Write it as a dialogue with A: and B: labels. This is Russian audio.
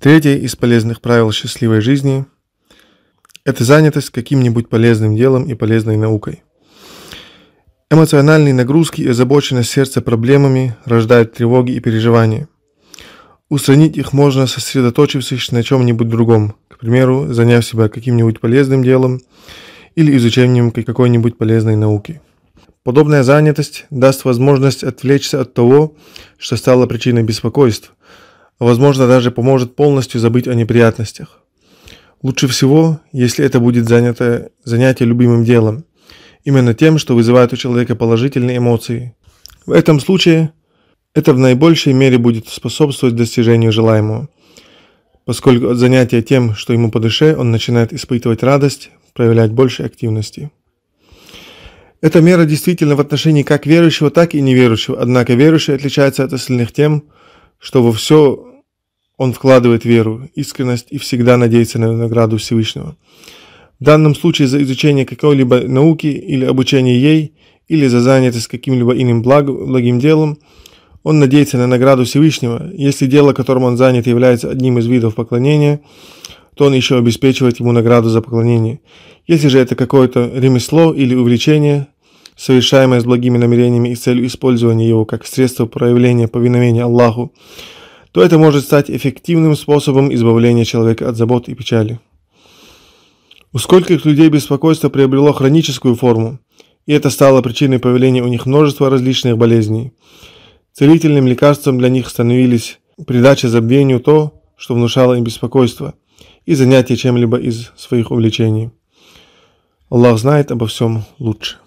A: Третье из полезных правил счастливой жизни – это занятость каким-нибудь полезным делом и полезной наукой. Эмоциональные нагрузки и озабоченность сердца проблемами рождают тревоги и переживания. Устранить их можно, сосредоточившись на чем-нибудь другом, к примеру, заняв себя каким-нибудь полезным делом или изучением какой-нибудь полезной науки. Подобная занятость даст возможность отвлечься от того, что стало причиной беспокойств – возможно, даже поможет полностью забыть о неприятностях. Лучше всего, если это будет занято занятие любимым делом, именно тем, что вызывает у человека положительные эмоции. В этом случае это в наибольшей мере будет способствовать достижению желаемого, поскольку от занятия тем, что ему по душе, он начинает испытывать радость, проявлять больше активности. Эта мера действительно в отношении как верующего, так и неверующего, однако верующий отличается от остальных тем, что во все он вкладывает веру, искренность и всегда надеется на награду Всевышнего. В данном случае за изучение какой-либо науки или обучение ей, или за занятость каким-либо иным благ, благим делом, он надеется на награду Всевышнего. Если дело, которым он занят, является одним из видов поклонения, то он еще обеспечивает ему награду за поклонение. Если же это какое-то ремесло или увлечение, совершаемое с благими намерениями и целью использования его как средство проявления повиновения Аллаху, то это может стать эффективным способом избавления человека от забот и печали. У скольких людей беспокойство приобрело хроническую форму, и это стало причиной появления у них множества различных болезней. Целительным лекарством для них становились придача забвению то, что внушало им беспокойство, и занятие чем-либо из своих увлечений. Аллах знает обо всем лучше.